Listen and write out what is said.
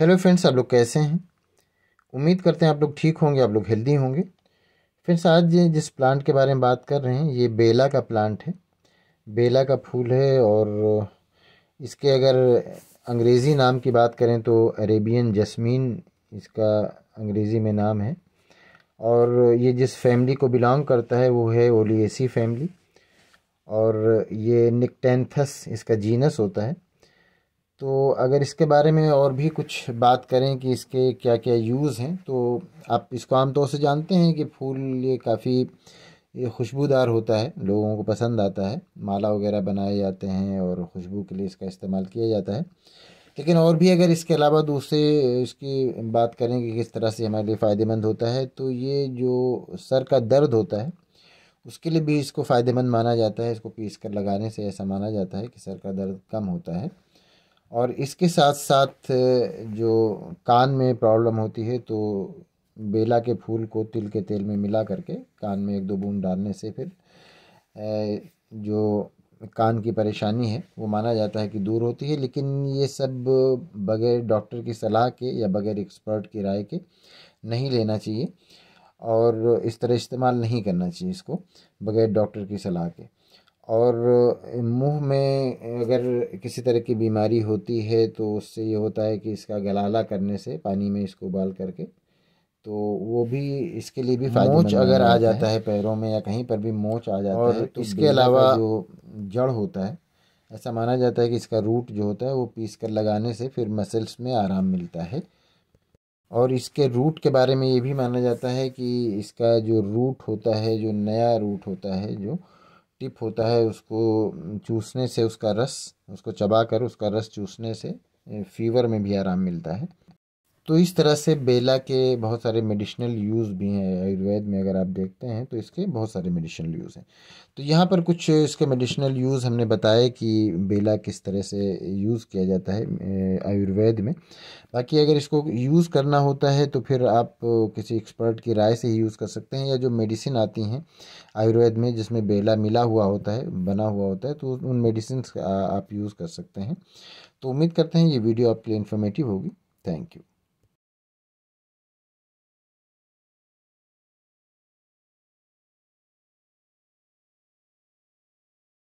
hello friends आप लोग कैसे हैं उम्मीद करते हैं आप लोग ठीक होंगे आप लोग हेल्दी होंगे फ्रेंड्स आज जिस प्लांट के बारे में बात कर रहे हैं ये बेला का प्लांट है बेला का फूल है और इसके अगर अंग्रेज़ी नाम की बात करें तो अरेबियन जस्मीन इसका अंग्रेज़ी में नाम है और ये जिस फैमिली को बिलोंग करता है वो है ओलिएसी फैमिली और ये निकटेंथस इसका जीनस होता है तो अगर इसके बारे में और भी कुछ बात करें कि इसके क्या क्या यूज़ हैं तो आप इसको आमतौर से जानते हैं कि फूल ये काफ़ी ये खुशबूदार होता है लोगों को पसंद आता है माला वगैरह बनाए जाते हैं और खुशबू के लिए इसका इस्तेमाल किया जाता है लेकिन और भी अगर इसके अलावा दूसरे इसकी बात करें कि किस तरह से हमारे लिए फ़ायदेमंद होता है तो ये जो सर का दर्द होता है उसके लिए भी इसको फ़ायदेमंद माना जाता है इसको पीस कर लगाने से ऐसा माना जाता है कि सर का दर्द कम होता है और इसके साथ साथ जो कान में प्रॉब्लम होती है तो बेला के फूल को तिल के तेल में मिला करके कान में एक दो बूंद डालने से फिर जो कान की परेशानी है वो माना जाता है कि दूर होती है लेकिन ये सब बगैर डॉक्टर की सलाह के या बगैर एक्सपर्ट की राय के नहीं लेना चाहिए और इस तरह इस्तेमाल नहीं करना चाहिए इसको बगैर डॉक्टर की सलाह के और मुंह में अगर किसी तरह की बीमारी होती है तो उससे ये होता है कि इसका गलाला करने से पानी में इसको उबाल करके तो वो भी इसके लिए भी फायदा मोच अगर आ जाता है पैरों में या कहीं पर भी मोच आ जाता और है तो इसके अलावा जो जड़ होता है ऐसा माना जाता है कि इसका रूट जो होता है वो पीस कर लगाने से फिर मसल्स में आराम मिलता है और इसके रूट के बारे में ये भी माना जाता है कि इसका जो रूट होता है जो नया रूट होता है जो टिप होता है उसको चूसने से उसका रस उसको चबा कर उसका रस चूसने से फीवर में भी आराम मिलता है तो इस तरह से बेला के बहुत सारे मेडिसिनल यूज़ भी हैं आयुर्वेद में अगर आप देखते हैं तो इसके बहुत सारे मेडिसिनल यूज़ हैं तो यहाँ पर कुछ इसके मेडिसिनल यूज़ हमने बताए कि बेला किस तरह से यूज़ किया जाता है आयुर्वेद में बाकी अगर इसको यूज़ करना होता है तो फिर आप किसी एक्सपर्ट की राय से ही यूज़ कर सकते हैं या जो मेडिसिन आती हैं आयुर्वेद में जिसमें बेला मिला हुआ होता है बना हुआ होता है तो उन मेडिसिन आप यूज़ कर सकते हैं तो उम्मीद करते हैं ये वीडियो आपके लिए इन्फॉर्मेटिव होगी थैंक यू